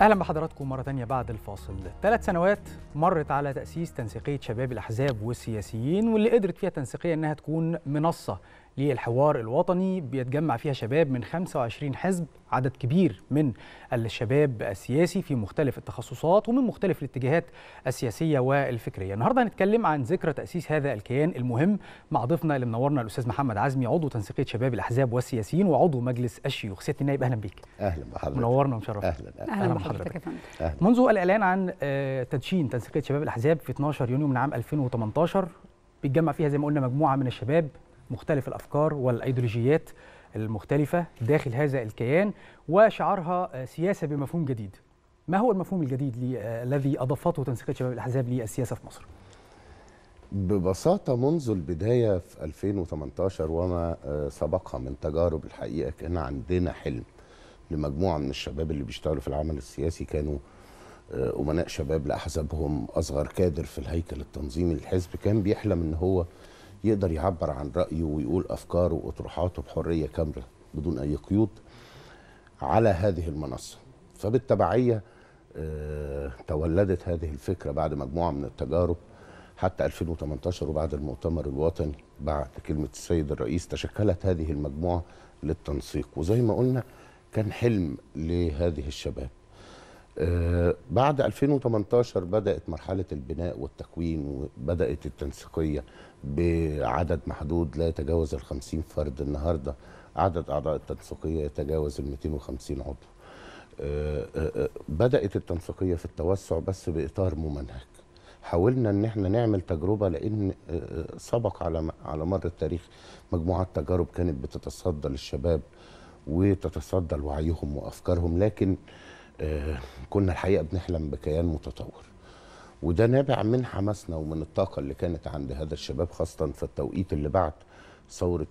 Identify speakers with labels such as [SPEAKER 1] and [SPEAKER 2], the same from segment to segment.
[SPEAKER 1] اهلا بحضراتكم مره تانية بعد الفاصل ثلاث سنوات مرت على تاسيس تنسيقيه شباب الاحزاب والسياسيين واللي قدرت فيها تنسيقيه انها تكون منصه للحوار الوطني بيتجمع فيها شباب من 25 حزب عدد كبير من الشباب السياسي في مختلف التخصصات ومن مختلف الاتجاهات السياسية والفكرية النهاردة هنتكلم عن ذكرى تأسيس هذا الكيان المهم مع ضيفنا اللي منورنا الأستاذ محمد عزمي عضو تنسيقية شباب الأحزاب والسياسيين وعضو مجلس الشيوخ سيادة النائب أهلا بيك أهلا بحضرتك منورنا ومشرفنا أهلا أهلا, أهلا, أهلا منذ الإعلان عن آه، تدشين تنسيقية شباب الأحزاب في 12 يونيو من عام 2018 بيتجمع فيها زي ما قلنا مجموعة من الشباب مختلف الافكار والايديولوجيات المختلفه داخل هذا الكيان وشعارها آه، سياسه بمفهوم جديد. ما هو المفهوم الجديد آه، الذي اضافته تنسيقيه شباب الاحزاب للسياسه في مصر؟
[SPEAKER 2] ببساطة منذ البداية في 2018 وما آه، سبقها من تجارب الحقيقة كان عندنا حلم لمجموعة من الشباب اللي بيشتغلوا في العمل السياسي كانوا أمناء شباب لأحزابهم أصغر كادر في الهيكل التنظيمي للحزب كان بيحلم إن هو يقدر يعبر عن رايه ويقول افكاره واطروحاته بحريه كامله بدون اي قيود على هذه المنصه فبالتبعيه آه، تولدت هذه الفكره بعد مجموعه من التجارب حتى 2018 وبعد المؤتمر الوطني بعد كلمه السيد الرئيس تشكلت هذه المجموعه للتنسيق وزي ما قلنا كان حلم لهذه الشباب آه، بعد 2018 بدأت مرحلة البناء والتكوين وبدأت التنسيقية بعدد محدود لا يتجاوز ال 50 فرد النهارده عدد اعضاء التنسيقيه يتجاوز ال 250 عضو. آه، آه، آه، بدات التنسيقيه في التوسع بس باطار ممنهج. حاولنا ان احنا نعمل تجربه لان سبق على على مر التاريخ مجموعات تجارب كانت بتتصدى للشباب وتتصدى لوعيهم وافكارهم لكن كنا الحقيقه بنحلم بكيان متطور. وده نابع من حماسنا ومن الطاقة اللي كانت عند هذا الشباب خاصة في التوقيت اللي بعد ثورة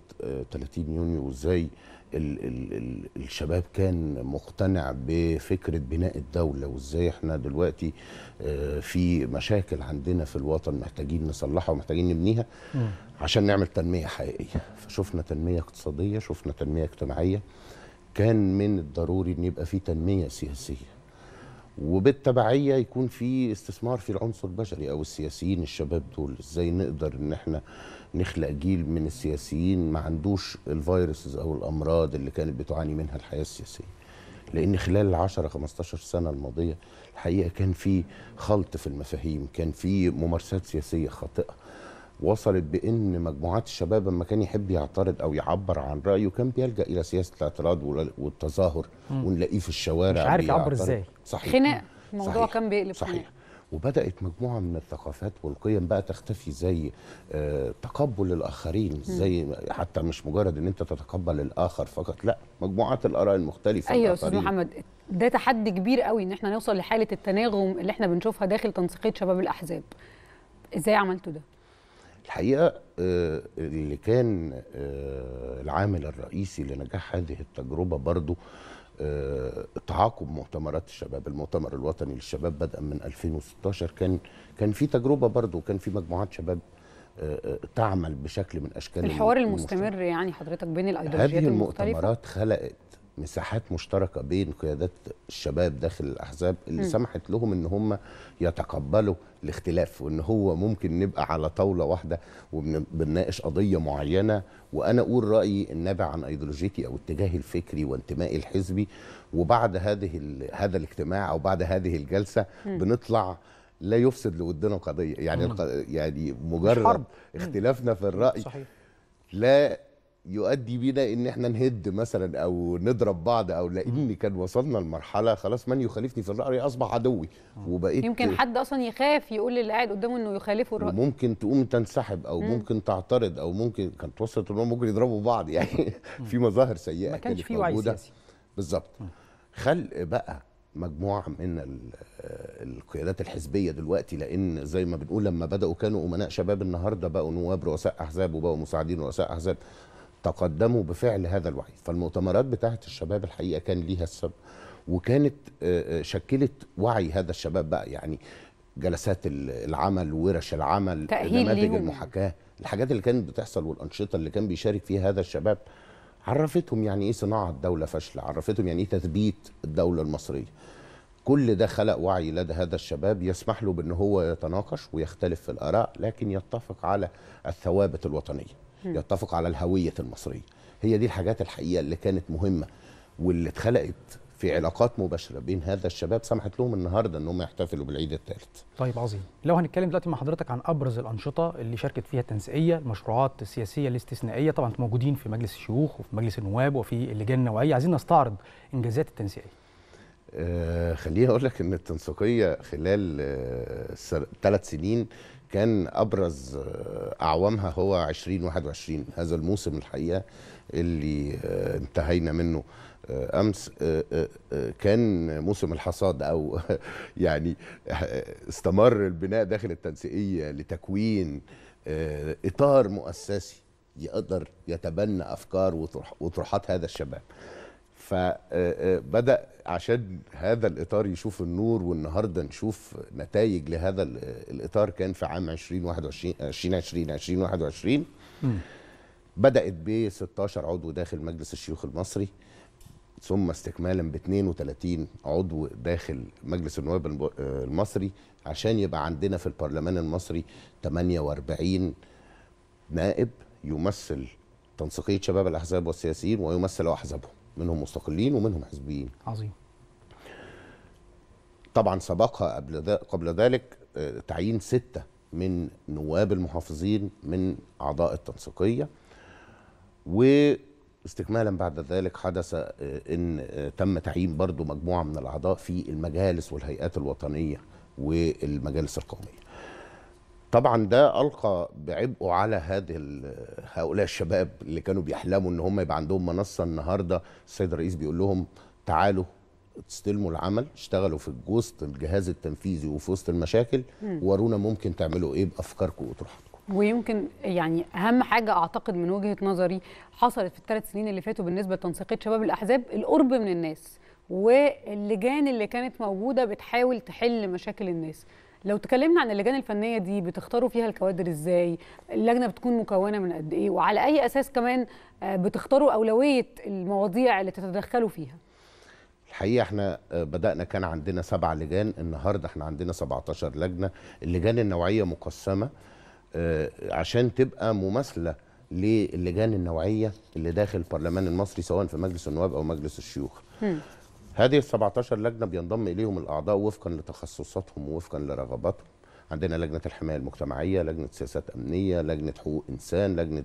[SPEAKER 2] 30 آه، يونيو وازاي ال ال ال الشباب كان مقتنع بفكرة بناء الدولة وازاي احنا دلوقتي آه، في مشاكل عندنا في الوطن محتاجين نصلحها ومحتاجين نبنيها عشان نعمل تنمية حقيقية فشفنا تنمية اقتصادية شفنا تنمية اجتماعية كان من الضروري ان يبقى في تنمية سياسية وبالتبعيه يكون في استثمار في العنصر البشري او السياسيين الشباب دول ازاي نقدر ان احنا نخلق جيل من السياسيين ما عندوش الفيروسز او الامراض اللي كانت بتعاني منها الحياه السياسيه لان خلال ال 10 15 سنه الماضيه الحقيقه كان في خلط في المفاهيم كان في ممارسات سياسيه خاطئه وصلت بان مجموعات الشباب لما كان يحب يعترض او يعبر عن رايه كان بيلجا الى سياسه الاعتراض والتظاهر ونلاقيه في الشوارع مش عارف يعبر ازاي صحيح خناق
[SPEAKER 3] الموضوع كان بيقلب صحيح
[SPEAKER 2] وبدات مجموعه من الثقافات والقيم بقى تختفي زي آه، تقبل الاخرين زي حتى مش مجرد ان انت تتقبل الاخر فقط لا مجموعات الاراء المختلفه ايوه استاذ محمد
[SPEAKER 3] ده تحدي كبير قوي ان احنا نوصل لحاله التناغم اللي احنا بنشوفها داخل تنسيقيه شباب الاحزاب ازاي عملتوا ده
[SPEAKER 2] الحقيقه آه، اللي كان آه، العامل الرئيسي لنجاح هذه التجربه برضو آه، تعاقب مؤتمرات الشباب المؤتمر الوطني للشباب بدأ من 2016 كان كان في تجربه برضو كان في مجموعات شباب تعمل بشكل من اشكال الحوار المستمر,
[SPEAKER 3] المستمر يعني حضرتك بين الايديولوجيات هذه المؤتمرات
[SPEAKER 2] خلقت مساحات مشتركه بين قيادات الشباب داخل الاحزاب اللي م. سمحت لهم ان هم يتقبلوا الاختلاف وان هو ممكن نبقى على طاوله واحده وبنناقش قضيه معينه وانا اقول رايي النابع عن ايديولوجيتي او اتجاهي الفكري وانتمائي الحزبي وبعد هذه هذا الاجتماع او بعد هذه الجلسه م. بنطلع لا يفسد لودنا قضيه يعني يعني مجرد اختلافنا في الراي صحيح. لا يؤدي بنا ان احنا نهد مثلا او نضرب بعض او لان كان وصلنا لمرحله خلاص من يخالفني في الراي اصبح عدوي وبقيت يمكن
[SPEAKER 3] حد اصلا يخاف يقول للي قاعد قدامه انه يخالفه الراي
[SPEAKER 2] ممكن تقوم تنسحب او مم. ممكن تعترض او ممكن كانت وصلت ان ممكن يضربوا بعض يعني في مظاهر سيئه ما كانش في وعي سياسي بالظبط خلق بقى مجموعه من آه، القيادات الحزبيه دلوقتي لان زي ما بنقول لما بداوا كانوا امناء شباب النهارده بقوا نواب رؤساء احزاب وبقوا مساعدين رؤساء احزاب تقدموا بفعل هذا الوعي فالمؤتمرات بتاعه الشباب الحقيقه كان ليها السبب وكانت آه، آه، شكلت وعي هذا الشباب بقى يعني جلسات العمل ورش العمل نماذج المحاكاه الحاجات اللي كانت بتحصل والانشطه اللي كان بيشارك فيها هذا الشباب عرفتهم يعني ايه صناعه دوله فاشله عرفتهم يعني ايه تثبيت الدوله المصريه كل ده خلق وعي لدى هذا الشباب يسمح له بان هو يتناقش ويختلف في الاراء لكن يتفق على الثوابت الوطنيه يتفق على الهويه المصريه هي دي الحاجات الحقيقه اللي كانت مهمه واللي اتخلقت في علاقات مباشره بين هذا الشباب سمحت لهم النهارده انهم يحتفلوا بالعيد الثالث.
[SPEAKER 1] طيب عظيم، لو هنتكلم دلوقتي مع حضرتك عن ابرز الانشطه اللي شاركت فيها التنسيقيه، المشروعات السياسيه الاستثنائيه، طبعا موجودين في مجلس الشيوخ وفي مجلس النواب وفي اللجان النوعيه، عايزين نستعرض انجازات التنسيقيه.
[SPEAKER 2] آه، خليني اقول لك ان التنسيقيه خلال ثلاث آه، سنين كان ابرز آه، اعوامها هو 2021 هذا الموسم الحقيقه اللي انتهينا منه امس كان موسم الحصاد او يعني استمر البناء داخل التنسيقيه لتكوين اطار مؤسسي يقدر يتبنى افكار وطروحات هذا الشباب فبدا آه، آه، عشان هذا الاطار يشوف النور والنهارده نشوف نتائج لهذا الاطار كان في عام 2021 2020 2021 بدات ب 16 عضو داخل مجلس الشيوخ المصري ثم استكمالا ب 32 عضو داخل مجلس النواب آه، المصري عشان يبقى عندنا في البرلمان المصري 48 نائب يمثل تنسيقيه شباب الاحزاب والسياسيين ويمثل احزابهم منهم مستقلين ومنهم حزبيين عظيم طبعا سبق قبل قبل ذلك آه، تعيين سته من نواب المحافظين من اعضاء التنسيقيه واستكمالا بعد ذلك حدث آه، ان آه، تم تعيين برضو مجموعه من الاعضاء في المجالس والهيئات الوطنيه والمجالس القوميه طبعا ده القى بعبئه على هذه هؤلاء الشباب اللي كانوا بيحلموا ان هم يبقى عندهم منصه النهارده السيد الرئيس بيقول لهم تعالوا استلموا العمل اشتغلوا في وسط الجهاز التنفيذي وفي وسط المشاكل ورونا ممكن تعملوا ايه بافكاركم وطروحاتكم
[SPEAKER 3] ويمكن يعني اهم حاجه اعتقد من وجهه نظري حصلت في الثلاث سنين اللي فاتوا بالنسبه لتنسيقيه شباب الاحزاب القرب من الناس واللجان اللي كانت موجوده بتحاول تحل مشاكل الناس لو تكلمنا عن اللجان الفنيه دي بتختاروا فيها الكوادر ازاي اللجنه بتكون مكونه من قد ايه وعلى اي اساس كمان آه، بتختاروا اولويه المواضيع اللي تتدخلوا فيها
[SPEAKER 2] الحقيقه احنا آه، بدانا كان عندنا سبع لجان النهارده احنا عندنا 17 لجنه اللجان النوعيه مقسمه آه، عشان تبقى مماثله للجان النوعيه اللي داخل البرلمان المصري سواء في مجلس النواب او مجلس الشيوخ هذه ال 17 لجنه بينضم اليهم الاعضاء وفقا لتخصصاتهم ووفقا لرغباتهم عندنا لجنه الحمايه المجتمعيه لجنه سياسات امنيه لجنه حقوق انسان لجنه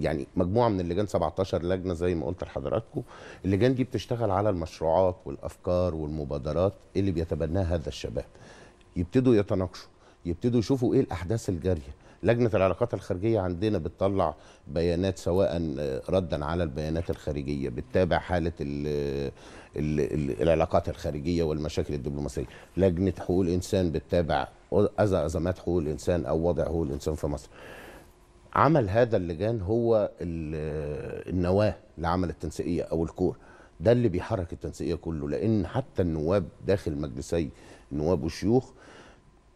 [SPEAKER 2] يعني مجموعه من اللجان 17 لجنه زي ما قلت لحضراتكم اللجان دي بتشتغل على المشروعات والافكار والمبادرات اللي بيتبناها هذا الشباب يبتدوا يتناقشوا يبتدوا يشوفوا ايه الاحداث الجاريه لجنه العلاقات الخارجيه عندنا بتطلع بيانات سواء آه، ردا على البيانات الخارجيه بتتابع حاله ال آه، ال الـ العلاقات الخارجيه والمشاكل الدبلوماسيه لجنه حقوق الانسان بتتابع ازمات حقوق الانسان او وضع حقوق الانسان في مصر عمل هذا اللجان هو آه، النواه لعمل التنسيقيه او الكور ده اللي بيحرك التنسيقيه كله لان حتى النواب داخل مجلسي النواب والشيوخ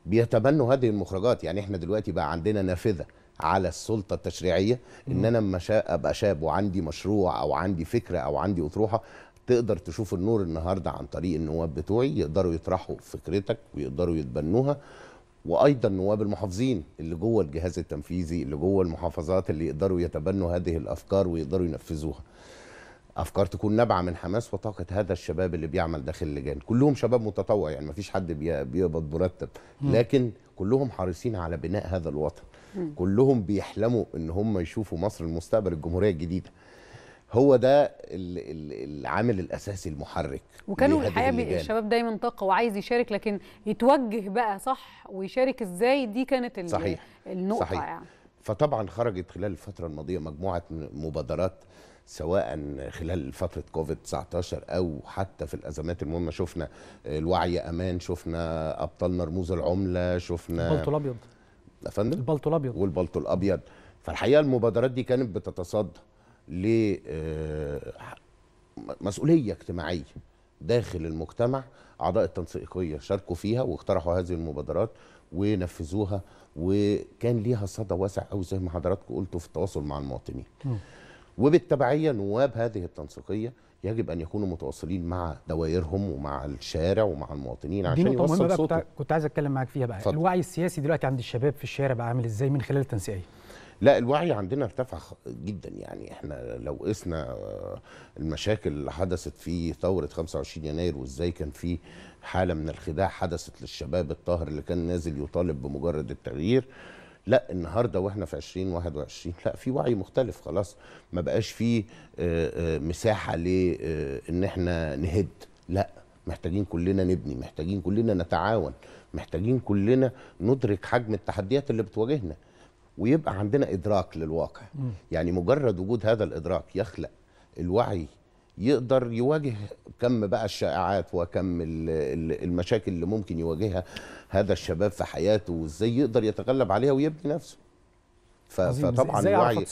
[SPEAKER 2] بيتبنوا هذه المخرجات يعني احنا دلوقتي بقى عندنا نافذه على السلطه التشريعيه ان انا لما ابقى شاب وعندي مشروع او عندي فكره او عندي اطروحه تقدر تشوف النور النهارده عن طريق النواب بتوعي يقدروا يطرحوا فكرتك ويقدروا يتبنوها وايضا نواب المحافظين اللي جوه الجهاز التنفيذي اللي جوه المحافظات اللي يقدروا يتبنوا هذه الافكار ويقدروا ينفذوها افكار تكون نابعه من حماس وطاقه هذا الشباب اللي بيعمل داخل اللجان كلهم شباب متطوع يعني ما فيش حد بيقبض مرتب لكن كلهم حريصين على بناء هذا الوطن كلهم بيحلموا ان هم يشوفوا مصر المستقبل الجمهوريه الجديده هو ده العامل الاساسي المحرك
[SPEAKER 3] وكانوا الحقيقه الشباب دايما طاقه وعايز يشارك لكن يتوجه بقى صح ويشارك ازاي دي كانت صحيح النقطه صحيح. يعني
[SPEAKER 2] فطبعا خرجت خلال الفتره الماضيه مجموعه مبادرات سواء خلال فتره كوفيد 19 او حتى في الازمات المهمه شفنا الوعي امان شفنا ابطال رموز العمله شفنا البلطو الابيض أفندم البلطو الابيض والبلطو الابيض فالحقيقه المبادرات دي كانت بتتصدى ل آه، مسؤوليه اجتماعيه داخل المجتمع اعضاء التنسيقيه شاركوا فيها واقترحوا هذه المبادرات ونفذوها وكان ليها صدى واسع قوي زي ما حضراتكم قلتوا في التواصل مع المواطنين وبالتبعية نواب هذه التنسيقية يجب ان يكونوا متواصلين مع دوائرهم ومع الشارع ومع المواطنين عشان يوصل صوته بقى
[SPEAKER 1] كنت عايز اتكلم معاك فيها بقى فضل. الوعي السياسي دلوقتي عند الشباب في الشارع بقى عامل ازاي من خلال التنسيقيه
[SPEAKER 2] لا الوعي عندنا ارتفع جدا يعني احنا لو قسنا آه، المشاكل اللي حدثت في ثوره 25 يناير وازاي كان في حاله من الخداع حدثت للشباب الطاهر اللي كان نازل يطالب بمجرد التغيير لا النهارده واحنا في 2021 لا في وعي مختلف خلاص ما بقاش في آه، آه، مساحه لان آه، احنا نهد لا محتاجين كلنا نبني محتاجين كلنا نتعاون محتاجين كلنا ندرك حجم التحديات اللي بتواجهنا ويبقى عندنا ادراك للواقع يعني مجرد وجود هذا الادراك يخلق الوعي يقدر يواجه كم بقى الشائعات وكم المشاكل اللي ممكن يواجهها هذا الشباب في حياته وازاي يقدر يتغلب عليها ويبني نفسه فطبعا الوعي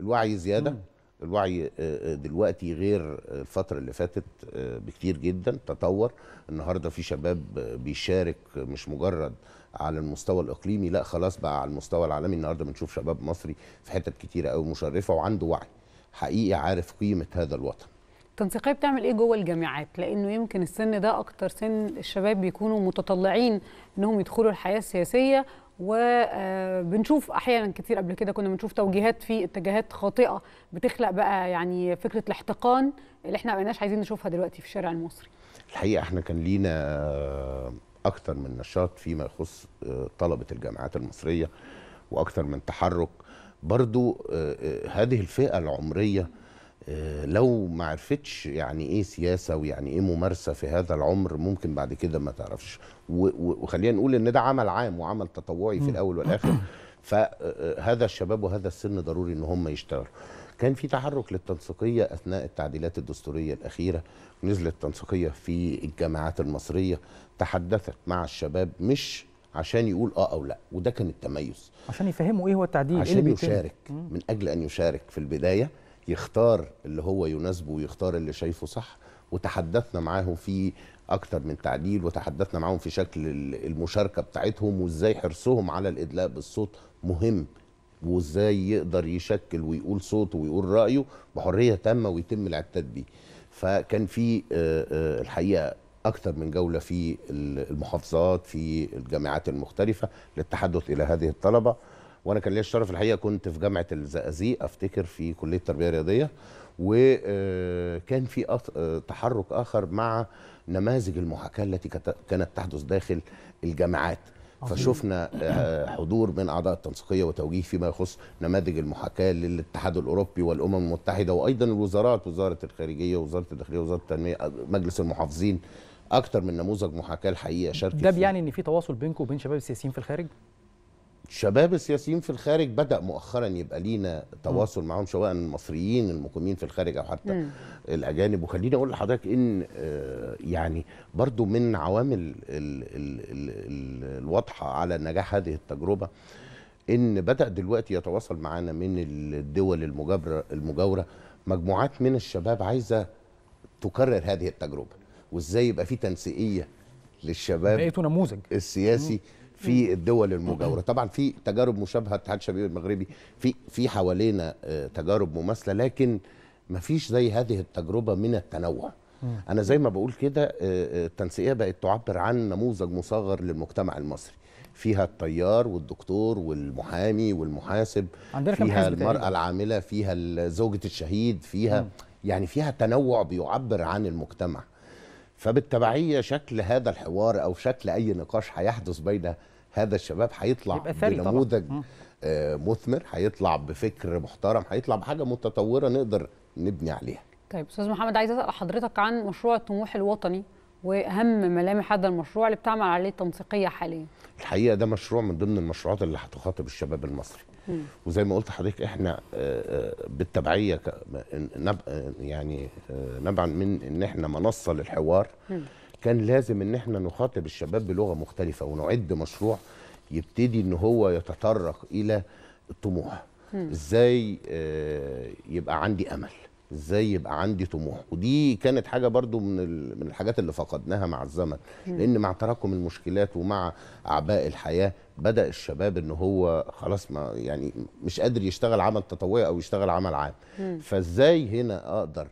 [SPEAKER 2] الوعي زياده مم. الوعي آه، آه، دلوقتي غير آه، الفترة اللي فاتت بكتير جدا تطور النهاردة في شباب بيشارك مش مجرد على المستوى الإقليمي لا خلاص بقى على المستوى العالمي النهاردة بنشوف شباب مصري في حتت كتيرة أو مشرفة وعنده وعي حقيقي عارف قيمة هذا الوطن
[SPEAKER 3] التنسيقيه بتعمل ايه جوه الجامعات لانه يمكن السن ده اكتر سن الشباب بيكونوا متطلعين انهم يدخلوا الحياه السياسيه وبنشوف آه، احيانا كتير قبل كده كنا بنشوف توجيهات في اتجاهات خاطئه بتخلق بقى يعني فكره الاحتقان اللي احنا ما بقيناش عايزين نشوفها دلوقتي في الشارع المصري
[SPEAKER 2] الحقيقه احنا كان لينا آه، اكتر من نشاط فيما يخص آه، طلبه الجامعات المصريه واكتر من تحرك برضو هذه الفئه العمريه آه، لو ما عرفتش يعني ايه سياسه ويعني ايه ممارسه في هذا العمر ممكن بعد كده ما تعرفش وخلينا نقول ان ده عمل عام وعمل تطوعي في الاول والاخر فهذا آه، آه، الشباب وهذا السن ضروري ان هم يشتغلوا كان في تحرك للتنسيقيه اثناء التعديلات الدستوريه الاخيره نزلت التنسيقيه في الجامعات المصريه تحدثت مع الشباب مش عشان يقول اه او لا وده كان التميز
[SPEAKER 1] عشان يفهموا ايه هو التعديل إيه عشان إيه يشارك من
[SPEAKER 2] اجل ان يشارك في البدايه يختار اللي هو يناسبه ويختار اللي شايفه صح وتحدثنا معاهم في اكتر من تعديل وتحدثنا معاهم في شكل المشاركه بتاعتهم وازاي حرصهم على الادلاء بالصوت مهم وازاي يقدر يشكل ويقول صوته ويقول رايه بحريه تامه ويتم الاعتداد بيه فكان في آه، آه، الحقيقه اكتر من جوله في المحافظات في الجامعات المختلفه للتحدث الى هذه الطلبه وانا كان ليا الشرف الحقيقه كنت في جامعه الزقازيق افتكر في كليه التربيه الرياضيه وكان آه، في آه، تحرك اخر مع نماذج المحاكاه التي كانت تحدث داخل الجامعات فشفنا آه، حضور من اعضاء التنسيقيه وتوجيه فيما يخص نماذج المحاكاه للاتحاد الاوروبي والامم المتحده وايضا الوزارات وزاره الخارجيه وزاره الداخليه وزاره التنميه مجلس المحافظين اكثر من نموذج محاكاه الحقيقه شارك ده
[SPEAKER 1] بيعني ان في تواصل بينكم وبين شباب السياسيين في الخارج
[SPEAKER 2] شباب السياسيين في الخارج بدا مؤخرا يبقى لينا تواصل معاهم سواء المصريين المقيمين في الخارج او حتى مم. الاجانب وخليني اقول لحضرتك ان آه، يعني برضو من عوامل الواضحه على نجاح هذه التجربه ان بدا دلوقتي يتواصل معانا من الدول المجاوره المجاوره مجموعات من الشباب عايزه تكرر هذه التجربه وازاي يبقى في تنسيقيه للشباب بقيتوا نموذج السياسي مم. في الدول المجاوره طبعا في تجارب مشابهه اتحاد الشباب المغربي في في حوالينا آه، تجارب مماثله لكن ما فيش زي هذه التجربه من التنوع انا زي ما بقول كده آه، آه، التنسيقيه بقت تعبر عن نموذج مصغر للمجتمع المصري فيها الطيار والدكتور والمحامي والمحاسب عندنا فيها المرأة تقريبا. العاملة فيها زوجة الشهيد فيها م. يعني فيها تنوع بيعبر عن المجتمع فبالتبعية شكل هذا الحوار أو شكل أي نقاش هيحدث بين هذا الشباب هيطلع بنموذج آه، مثمر هيطلع بفكر محترم هيطلع بحاجه متطوره نقدر نبني عليها
[SPEAKER 3] طيب استاذ محمد عايز اسال حضرتك عن مشروع الطموح الوطني واهم ملامح هذا المشروع اللي بتعمل عليه تنسيقيه حاليا
[SPEAKER 2] الحقيقه ده مشروع من ضمن المشروعات اللي هتخاطب الشباب المصري وزي ما قلت لحضرتك احنا آه، آه، بالتبعيه يعني نبعا من ان احنا منصه للحوار كان لازم ان احنا نخاطب الشباب بلغه مختلفه ونعد مشروع يبتدي ان هو يتطرق الى الطموح ازاي آه، يبقى عندي امل ازاي يبقى عندي طموح ودي كانت حاجه برضو من من الحاجات اللي فقدناها مع الزمن لان مع تراكم المشكلات ومع اعباء الحياه بدا الشباب ان هو خلاص ما يعني مش قادر يشتغل عمل تطوعي او يشتغل عمل عام فازاي هنا اقدر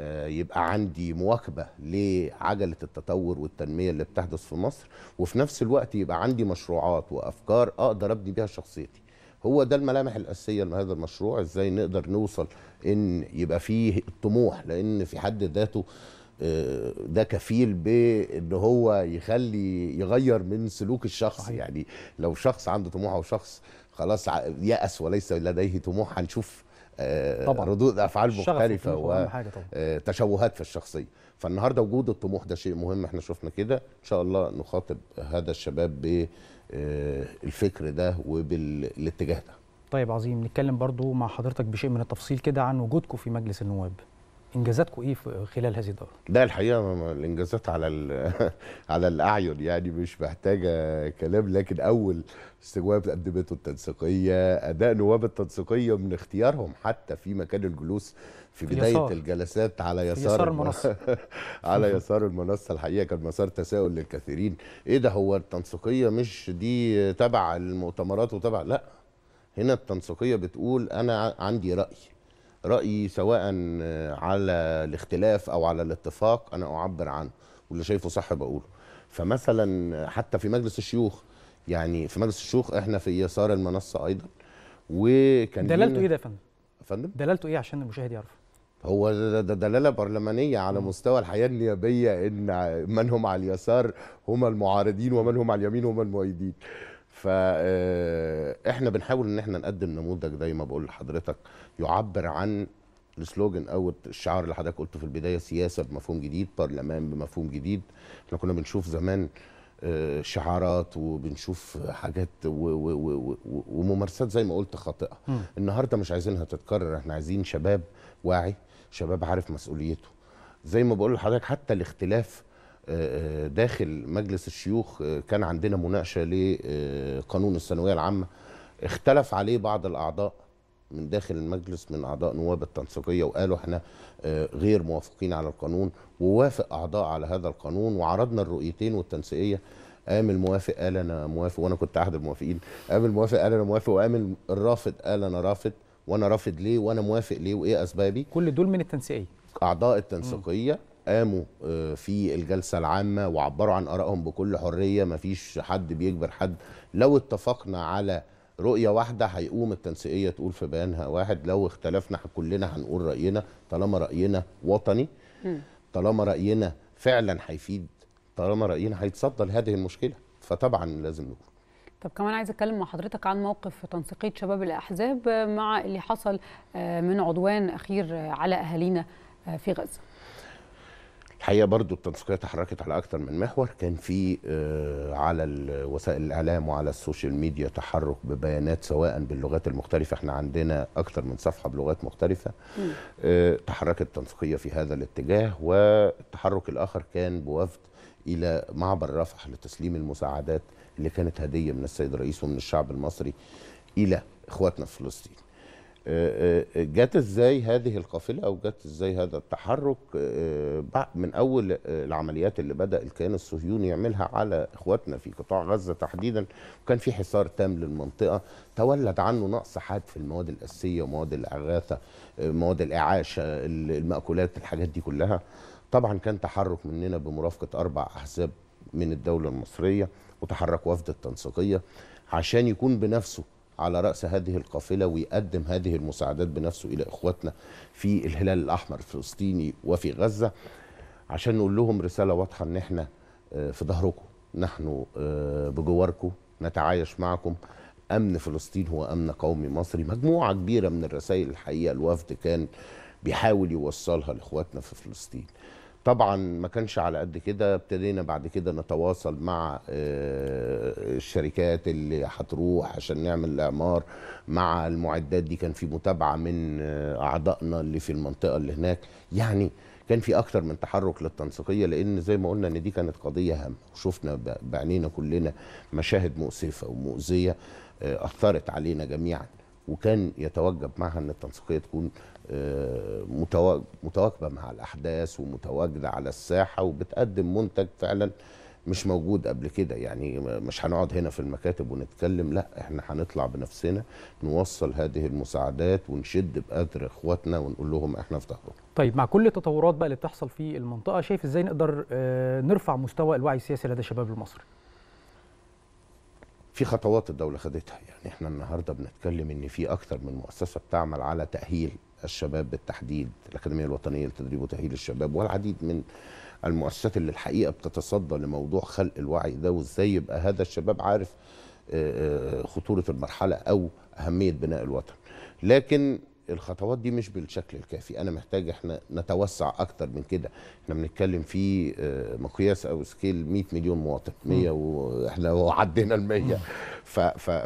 [SPEAKER 2] آه، يبقى عندي مواكبه لعجله التطور والتنميه اللي بتحدث في مصر وفي نفس الوقت يبقى عندي مشروعات وافكار اقدر ابني بيها شخصيتي هو ده الملامح الاساسيه لهذا المشروع ازاي نقدر نوصل ان يبقى فيه الطموح لان في حد ذاته آه، ده كفيل بان هو يخلي يغير من سلوك الشخص صحيح. يعني لو شخص عنده طموح او شخص خلاص يأس وليس لديه طموح هنشوف طبعا. ردود افعال مختلفه وتشوهات آه، في الشخصيه فالنهارده وجود الطموح ده شيء مهم احنا شفنا كده ان شاء الله نخاطب هذا الشباب بالفكر آه، ده وبالاتجاه ده
[SPEAKER 1] طيب عظيم نتكلم برضو مع حضرتك بشيء من التفصيل كده عن وجودكم في مجلس النواب انجازاتكم ايه خلال هذه الدوره؟
[SPEAKER 2] لا الحقيقه الانجازات على على الاعين يعني مش محتاجه كلام لكن اول استجواب قدمته التنسيقيه اداء نواب التنسيقيه من اختيارهم حتى في مكان الجلوس في بدايه يسار. الجلسات على يسار, يسار المنصه على يسار المنصه الحقيقه كان مسار تساؤل للكثيرين ايه ده هو التنسيقيه مش دي تبع المؤتمرات وتبع لا هنا التنسيقيه بتقول انا عندي راي رايي سواء آه، على الاختلاف او على الاتفاق انا اعبر عنه واللي شايفه صح بقوله فمثلا حتى في مجلس الشيوخ يعني في مجلس الشيوخ احنا في يسار المنصه ايضا وكان دلالته ايه ده
[SPEAKER 1] يا فندم؟ فندم دلالته ايه عشان المشاهد يعرف؟
[SPEAKER 2] هو ده دلاله برلمانيه على مستوى الحياه النيابيه ان من هم على اليسار هم المعارضين ومن هم على اليمين هم المؤيدين فاحنا آه، بنحاول ان احنا نقدم نموذج زي ما بقول لحضرتك يعبر عن السلوجن او الشعار اللي حضرتك قلته في البدايه سياسه بمفهوم جديد برلمان بمفهوم جديد احنا كنا بنشوف زمان آه، شعارات وبنشوف حاجات وممارسات زي ما قلت خاطئه م. النهارده مش عايزينها تتكرر احنا عايزين شباب واعي شباب عارف مسؤوليته زي ما بقول لحضرتك حتى الاختلاف داخل مجلس الشيوخ آه، كان عندنا مناقشه لقانون الثانويه العامه اختلف عليه بعض الاعضاء من داخل المجلس من اعضاء نواب التنسيقيه وقالوا احنا آه، غير موافقين على القانون ووافق اعضاء على هذا القانون وعرضنا الرؤيتين والتنسيقيه قام الموافق قال انا موافق وانا كنت احد الموافقين قام الموافق قال انا موافق وقام الرافض قال انا رافض وانا رافض ليه وانا موافق ليه وايه اسبابي كل دول من التنسيقيه اعضاء التنسيقيه قاموا آه، في الجلسه العامه وعبروا عن ارائهم بكل حريه مفيش حد بيجبر حد لو اتفقنا على رؤية واحدة هيقوم التنسيقية تقول في بيانها واحد لو اختلفنا كلنا هنقول رأينا طالما رأينا وطني طالما رأينا فعلا هيفيد طالما رأينا هيتصدى لهذه المشكلة فطبعا لازم نقول
[SPEAKER 3] طب كمان عايز اتكلم مع حضرتك عن موقف تنسيقيه شباب الاحزاب مع اللي حصل آه، من عدوان اخير على اهالينا آه، في غزه
[SPEAKER 2] الحقيقه برضو التنسيقيه تحركت على اكثر من محور كان في آه، على وسائل الاعلام وعلى السوشيال ميديا تحرك ببيانات سواء باللغات المختلفه احنا عندنا اكثر من صفحه بلغات مختلفه آه، تحركت التنسيقيه في هذا الاتجاه والتحرك الاخر كان بوفد الى معبر رفح لتسليم المساعدات اللي كانت هديه من السيد الرئيس ومن الشعب المصري الى اخواتنا في فلسطين آه، آه، جت ازاي هذه القافله او جت ازاي هذا التحرك آه، من اول العمليات اللي بدا الكيان الصهيوني يعملها على اخواتنا في قطاع غزه تحديدا وكان في حصار تام للمنطقه تولد عنه نقص حاد في المواد الاساسيه ومواد الاغاثه مواد الاعاشه المأكولات الحاجات دي كلها طبعا كان تحرك مننا بمرافقه اربع احزاب من الدوله المصريه وتحرك وفد التنسيقيه عشان يكون بنفسه على رأس هذه القافلة ويقدم هذه المساعدات بنفسه إلى إخواتنا في الهلال الأحمر الفلسطيني وفي غزة عشان نقول لهم رسالة واضحة إن إحنا آه، في ظهركم نحن آه، بجواركم نتعايش معكم أمن فلسطين هو أمن قومي مصري مجموعة كبيرة من الرسائل الحقيقة الوفد كان بيحاول يوصلها لإخواتنا في فلسطين طبعا ما كانش على قد كده ابتدينا بعد كده نتواصل مع آه، الشركات اللي هتروح عشان نعمل الاعمار مع المعدات دي كان في متابعه من آه، اعضائنا اللي في المنطقه اللي هناك يعني كان في اكتر من تحرك للتنسيقيه لان زي ما قلنا ان دي كانت قضيه هامه وشفنا بعينينا كلنا مشاهد مؤسفه ومؤذيه آه، اثرت علينا جميعا وكان يتوجب معها ان التنسيقيه تكون متواكبه مع الاحداث ومتواجده على الساحه وبتقدم منتج فعلا مش موجود قبل كده يعني مش هنقعد هنا في المكاتب ونتكلم لا احنا هنطلع بنفسنا نوصل هذه المساعدات ونشد بقدر اخواتنا ونقول لهم احنا في ظهرهم
[SPEAKER 1] طيب مع كل التطورات بقى اللي بتحصل في المنطقه شايف ازاي نقدر آه، نرفع مستوى الوعي السياسي لدى الشباب المصري
[SPEAKER 2] في خطوات الدوله خدتها يعني احنا النهارده بنتكلم ان في اكتر من مؤسسه بتعمل على تاهيل الشباب بالتحديد الاكاديميه الوطنيه لتدريب وتاهيل الشباب والعديد من المؤسسات اللي الحقيقه بتتصدى لموضوع خلق الوعي ده وازاي يبقى هذا الشباب عارف آه، آه، خطوره المرحله او اهميه بناء الوطن لكن الخطوات دي مش بالشكل الكافي انا محتاج احنا نتوسع اكتر من كده احنا بنتكلم في آه، مقياس او سكيل 100 مليون مواطن 100 واحنا وعدينا ال 100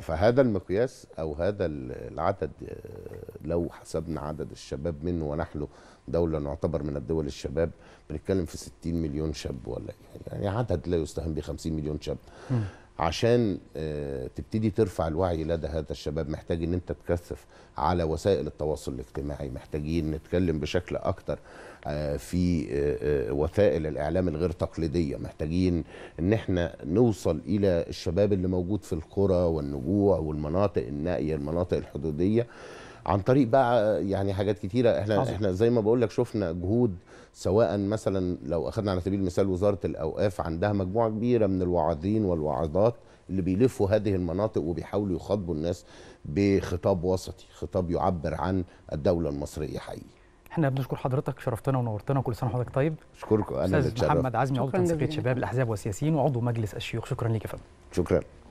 [SPEAKER 2] فهذا المقياس او هذا العدد آه، لو حسبنا عدد الشباب منه ونحن دوله نعتبر من الدول الشباب بنتكلم في 60 مليون شاب ولا يعني, يعني عدد لا يستهان به 50 مليون شاب عشان آه، تبتدي ترفع الوعي لدى هذا الشباب محتاج ان انت تكثف على وسائل التواصل الاجتماعي محتاجين نتكلم بشكل اكتر آه، في آه، وسائل الاعلام الغير تقليديه محتاجين ان احنا نوصل الى الشباب اللي موجود في القرى والنجوع والمناطق النائيه المناطق الحدوديه عن طريق بقى يعني حاجات كتيره احنا احنا زي ما بقول لك شفنا جهود سواء مثلا لو اخذنا على سبيل المثال وزاره الاوقاف عندها مجموعه كبيره من الواعظين والواعظات اللي بيلفوا هذه المناطق وبيحاولوا يخاطبوا الناس بخطاب وسطي خطاب يعبر عن الدوله المصريه حقيقي
[SPEAKER 1] احنا بنشكر حضرتك شرفتنا ونورتنا كل سنه وحضرتك طيب
[SPEAKER 2] اشكركم انا استاذ محمد عزمي عضو تنسيقيه
[SPEAKER 1] شباب الاحزاب والسياسيين وعضو مجلس الشيوخ شكرا ليك يا فندم
[SPEAKER 2] شكرا